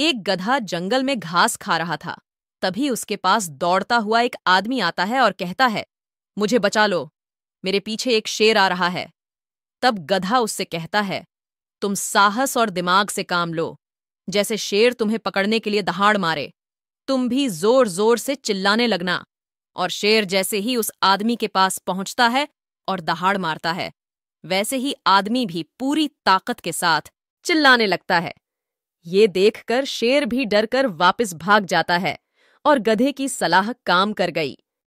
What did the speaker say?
एक गधा जंगल में घास खा रहा था तभी उसके पास दौड़ता हुआ एक आदमी आता है और कहता है मुझे बचा लो मेरे पीछे एक शेर आ रहा है तब गधा उससे कहता है तुम साहस और दिमाग से काम लो जैसे शेर तुम्हें पकड़ने के लिए दहाड़ मारे तुम भी जोर जोर से चिल्लाने लगना और शेर जैसे ही उस आदमी के पास पहुंचता है और दहाड़ मारता है वैसे ही आदमी भी पूरी ताकत के साथ चिल्लाने लगता है ये देखकर शेर भी डरकर वापस भाग जाता है और गधे की सलाह काम कर गई